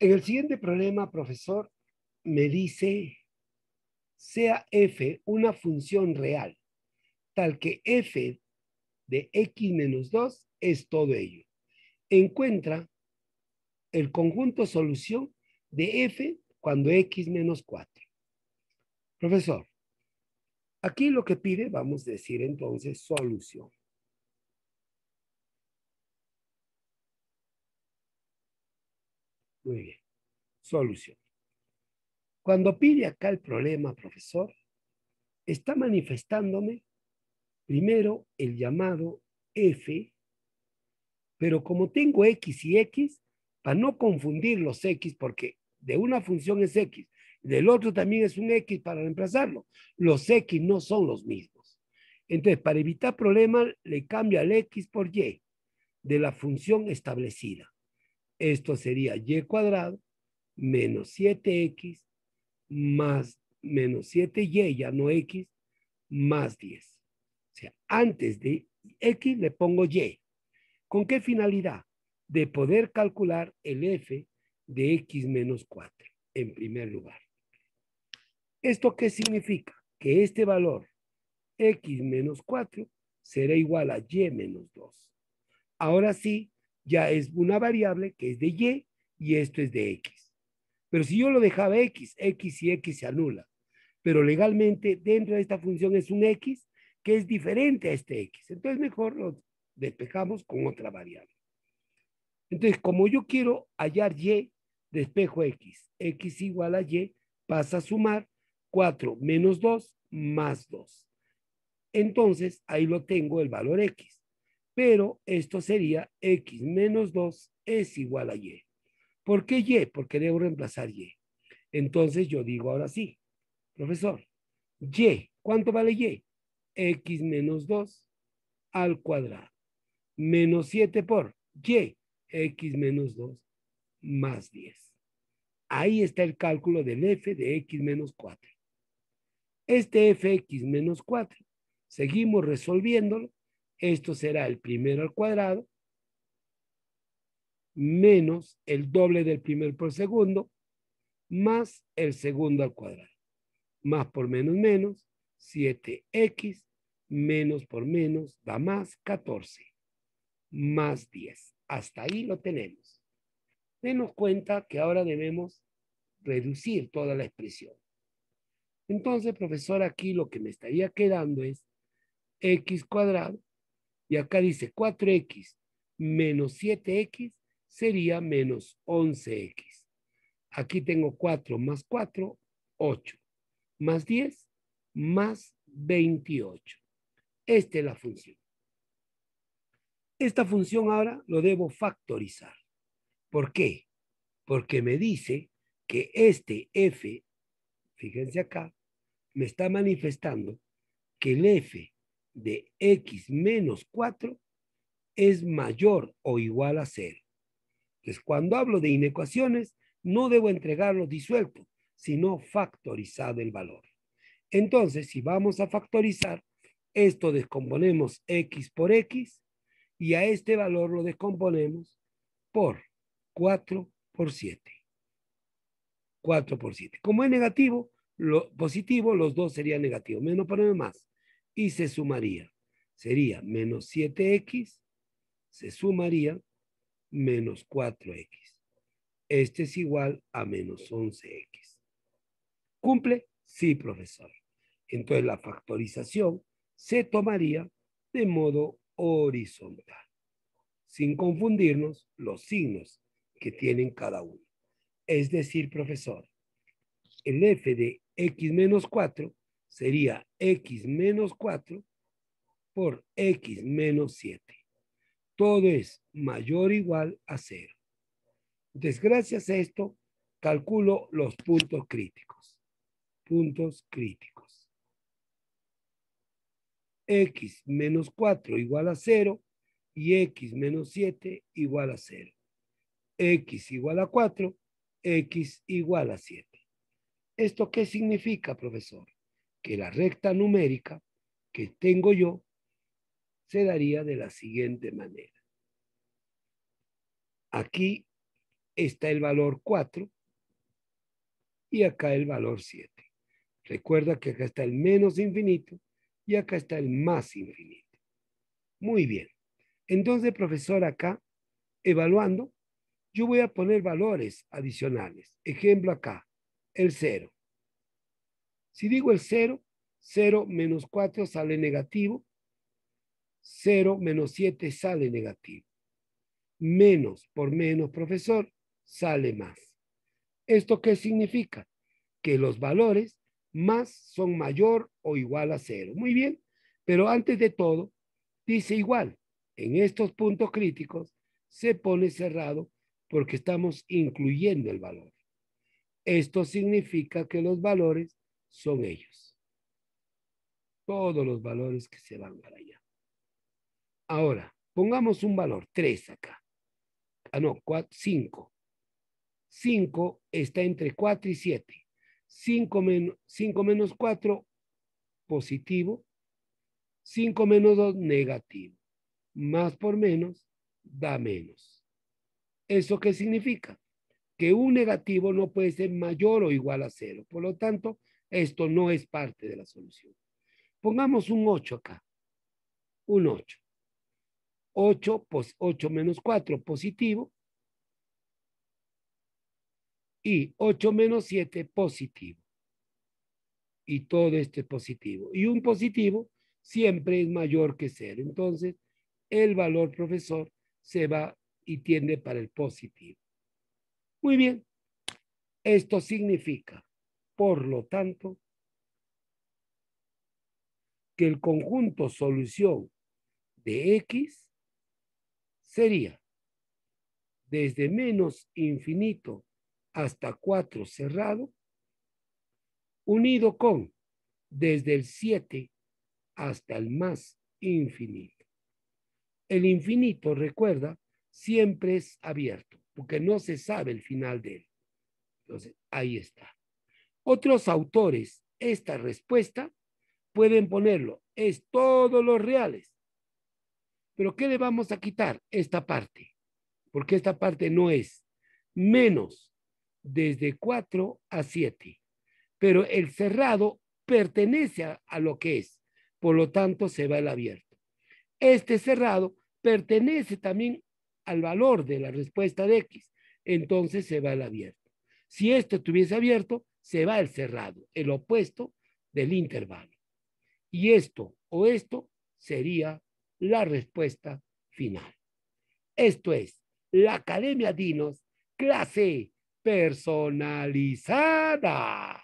En el siguiente problema, profesor, me dice, sea f una función real, tal que f de x menos 2 es todo ello. Encuentra el conjunto solución de f cuando x menos 4. Profesor, aquí lo que pide, vamos a decir entonces, solución. Muy bien. Solución. Cuando pide acá el problema, profesor, está manifestándome primero el llamado F, pero como tengo X y X, para no confundir los X, porque de una función es X, del otro también es un X para reemplazarlo, los X no son los mismos. Entonces, para evitar problemas, le cambio al X por Y de la función establecida. Esto sería y cuadrado menos 7x más menos 7y, ya no x, más 10. O sea, antes de x le pongo y. ¿Con qué finalidad? De poder calcular el f de x menos 4, en primer lugar. ¿Esto qué significa? Que este valor, x menos 4, será igual a y menos 2. Ahora sí, ya es una variable que es de y y esto es de x. Pero si yo lo dejaba x, x y x se anula. Pero legalmente dentro de esta función es un x que es diferente a este x. Entonces mejor lo despejamos con otra variable. Entonces, como yo quiero hallar y, despejo x. x igual a y pasa a sumar 4 menos 2 más 2. Entonces, ahí lo tengo el valor x pero esto sería x menos 2 es igual a y. ¿Por qué y? Porque debo reemplazar y. Entonces yo digo ahora sí, profesor, y, ¿cuánto vale y? x menos 2 al cuadrado, menos 7 por y, x menos 2 más 10. Ahí está el cálculo del f de x menos 4. Este fx menos 4, seguimos resolviéndolo esto será el primero al cuadrado menos el doble del primer por segundo más el segundo al cuadrado. Más por menos menos, 7x menos por menos da más 14, más 10. Hasta ahí lo tenemos. Denos cuenta que ahora debemos reducir toda la expresión. Entonces, profesor, aquí lo que me estaría quedando es x cuadrado y acá dice 4x menos 7x sería menos 11x. Aquí tengo 4 más 4, 8. Más 10, más 28. Esta es la función. Esta función ahora lo debo factorizar. ¿Por qué? Porque me dice que este f, fíjense acá, me está manifestando que el f de x menos 4 es mayor o igual a 0. Entonces, cuando hablo de inecuaciones, no debo entregarlo disuelto, sino factorizado el valor. Entonces, si vamos a factorizar, esto descomponemos x por x y a este valor lo descomponemos por 4 por 7. 4 por 7. Como es negativo, lo positivo, los dos serían negativos. Menos ponemos más y se sumaría. Sería menos 7x, se sumaría menos 4x. Este es igual a menos 11x. ¿Cumple? Sí, profesor. Entonces la factorización se tomaría de modo horizontal, sin confundirnos los signos que tienen cada uno. Es decir, profesor, el f de x menos 4 sería x menos 4 por x menos 7. Todo es mayor o igual a 0. Desgracias a esto, calculo los puntos críticos. Puntos críticos. x menos 4 igual a 0 y x menos 7 igual a 0. x igual a 4, x igual a 7. ¿Esto qué significa, profesor? que la recta numérica que tengo yo se daría de la siguiente manera. Aquí está el valor 4 y acá el valor 7. Recuerda que acá está el menos infinito y acá está el más infinito. Muy bien. Entonces, profesor, acá, evaluando, yo voy a poner valores adicionales. Ejemplo acá, el 0. Si digo el 0, 0 menos 4 sale negativo. 0 menos 7 sale negativo. Menos por menos, profesor, sale más. ¿Esto qué significa? Que los valores más son mayor o igual a cero. Muy bien, pero antes de todo, dice igual. En estos puntos críticos se pone cerrado porque estamos incluyendo el valor. Esto significa que los valores son ellos. Todos los valores que se van para allá. Ahora, pongamos un valor, 3 acá. Ah, no, 5. 5 está entre 4 y 7. 5 menos, 4, positivo. 5 menos 2, negativo. Más por menos, da menos. ¿Eso qué significa? Que un negativo no puede ser mayor o igual a 0. Por lo tanto, esto no es parte de la solución. Pongamos un 8 acá. Un 8. 8, 8 menos 4 positivo. Y 8 menos 7 positivo. Y todo esto es positivo. Y un positivo siempre es mayor que 0. Entonces, el valor profesor se va y tiende para el positivo. Muy bien. Esto significa por lo tanto, que el conjunto solución de X sería desde menos infinito hasta 4 cerrado, unido con desde el 7 hasta el más infinito. El infinito, recuerda, siempre es abierto, porque no se sabe el final de él. Entonces, ahí está. Otros autores, esta respuesta, pueden ponerlo, es todos los reales. Pero ¿qué le vamos a quitar? Esta parte, porque esta parte no es menos desde 4 a 7. Pero el cerrado pertenece a, lo que es, por lo tanto se va el abierto. Este cerrado pertenece también al valor de la respuesta de X, entonces se va el abierto. Si esto estuviese abierto, se va el cerrado, el opuesto del intervalo. Y esto o esto sería la respuesta final. Esto es la Academia Dinos, clase personalizada.